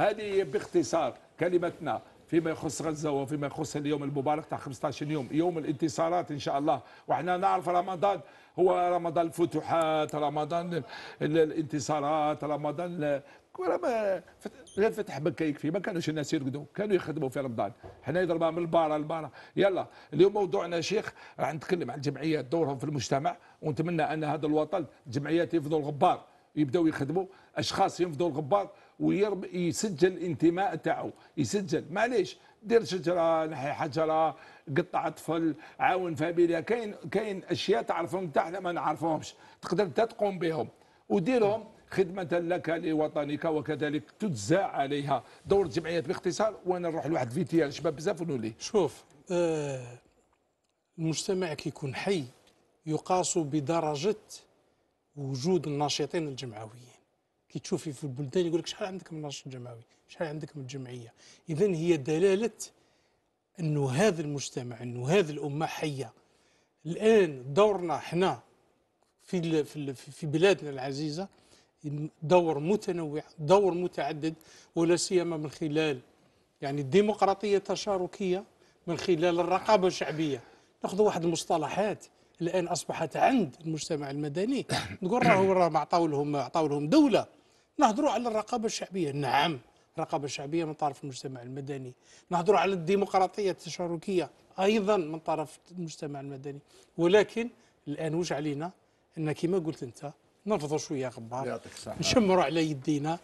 هذه باختصار كلمتنا فيما يخص غزه وفيما يخص اليوم المبارك تاع 15 يوم يوم الانتصارات ان شاء الله وحنا نعرف رمضان هو رمضان الفتوحات رمضان الانتصارات رمضان راه لا فتح بكا يكفي ما كانوش الناس يرقدوا كانوا يخدموا في رمضان حنا يضربها من البارة للبارة يلا اليوم موضوعنا شيخ راح نتكلم عن الجمعيات دورهم في المجتمع ونتمنى ان هذا الوطن الجمعيات يفضل غبار يبداو يخدموا اشخاص ينفضوا الغبار ويسجل الانتماء تاعو يسجل معليش دير شجره نحي حجره قطع طفل عاون فاميليا كاين كاين اشياء تعرفهم تاعنا ما نعرفهمش تقدر انت تقوم بهم وديرهم خدمة لك لوطنك وكذلك تجزى عليها دور الجمعيات باختصار وانا نروح لواحد فيتيا شباب بزاف ونولي شوف آه المجتمع كيكون حي يقاس بدرجة وجود الناشطين الجمعويين كي تشوفي في البلدان يقول لك شحال عندك من ناشط جمعوي شحال عندك من جمعيه اذا هي دلاله انه هذا المجتمع انه هذه الامه حيه الان دورنا احنا في في بلادنا العزيزه دور متنوع دور متعدد ولا سيما من خلال يعني الديمقراطيه التشاركيه من خلال الرقابه الشعبيه ناخذ واحد المصطلحات الان اصبحت عند المجتمع المدني نقول راهو ما عطاو لهم عطاو لهم دوله نهضروا على الرقابه الشعبيه نعم الرقابه الشعبيه من طرف المجتمع المدني نهضروا على الديمقراطيه التشاركيه ايضا من طرف المجتمع المدني ولكن الان وش علينا ان كما قلت انت نرفضوا شويه غبار نشمروا على يدينا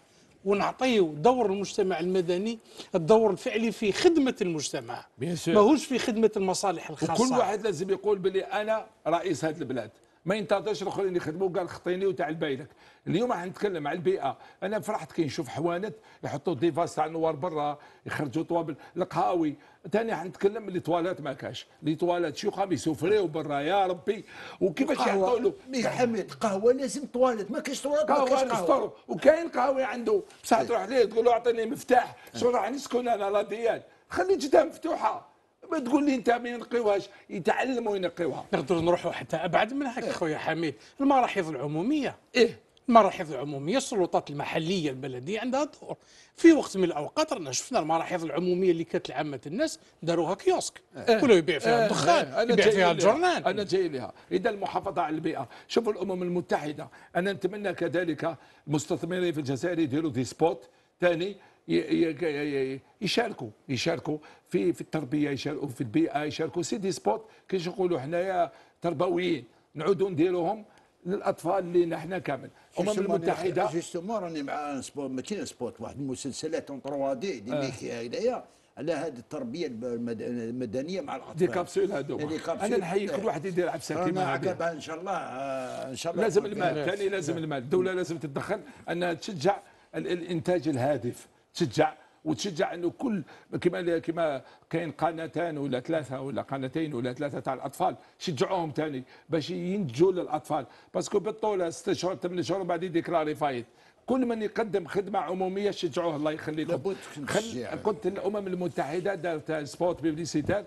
ونعطيه دور المجتمع المدني الدور الفعلي في خدمه المجتمع ماهوش في خدمه المصالح الخاصه وكل واحد لازم يقول بلي انا رئيس هذه البلاد ما ينتظرش الاخرين يخدموا قال خطيني وتاع البايلك اليوم راح نتكلم على البيئه انا فرحت كي نشوف حوانت يحطوا ديفاس تاع نوار برا يخرجوا طوابل القهاوي ثاني راح نتكلم اللي طوالات ما كاش اللي طوالات شو قام يسوفريو برا يا ربي وكيفاش يحطوا له يا حميد قهوه لازم طوالات ما كاش طوالات ما كاش قهوه وكاين قهوي عنده بصح طيب. تروح ليه تقول له اعطيني مفتاح شو راح نسكن انا لا ديال خلي جدام مفتوحه ما تقول لي انت ما ينقيوهاش يتعلموا ينقيوها نقدروا نروحوا حتى ابعد من هكا إيه؟ خويا حميد المراحيض العموميه ايه المراحيض العموميه السلطات المحليه البلديه عندها دور في وقت من الاوقات رانا شفنا المراحيض العموميه اللي كانت لعامه الناس داروها كيوسك إيه ولا يبيع فيها إيه. الدخان إيه يبيع فيها الجرنان انا جاي لها اذا المحافظه على البيئه شوفوا الامم المتحده انا نتمنى كذلك المستثمرين في الجزائر يديروا دي سبوت ثاني يشاركوا يشاركوا في في التربيه يشاركوا في البيئه يشاركوا سي دي سبوت كيش نقولوا حنايا تربويين نعودوا نديروهم للاطفال اللي نحن كامل الامم المتحده جوستومون راني مع سبوت ماشي سبوت واحد المسلسلات اون 3 دي اللي فيها آه. هنايا على هذه التربيه المدنيه مع الاطفال دي كابسول هذوما يعني انا نحيي كل واحد يدير عبسه كيما هكا ان شاء الله آه، ان شاء الله لازم المال آه. ثاني لازم نعم. المال الدوله لازم تتدخل انها تشجع الانتاج الهادف تشجع وتشجع انه كل كما كما كاين قناتان ولا ثلاثه ولا قناتين ولا ثلاثه تاع الاطفال شجعوهم ثاني باش ينتجوا للاطفال باسكو بالطوله ست شهور ثمان شهور بعد ديكلاري فايت كل من يقدم خدمه عموميه شجعوه الله يخليكم خل... كنت الامم المتحده دارت سبوت بيبليسيتار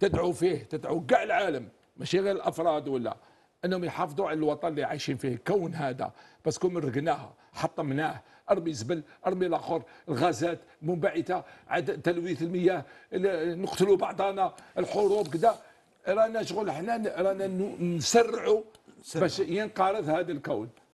تدعو فيه تدعو كاع العالم ماشي غير الافراد ولا انهم يحافظوا على الوطن اللي عايشين فيه الكون هذا باسكو مرقناها حطمناه ارمي زبل ارمي الاخر الغازات منبعثه عاد تلويث المياه نقتلوا بعضنا الحروب كذا رانا شغل حنا رانا نسرعوا باش ينقرض هذا الكون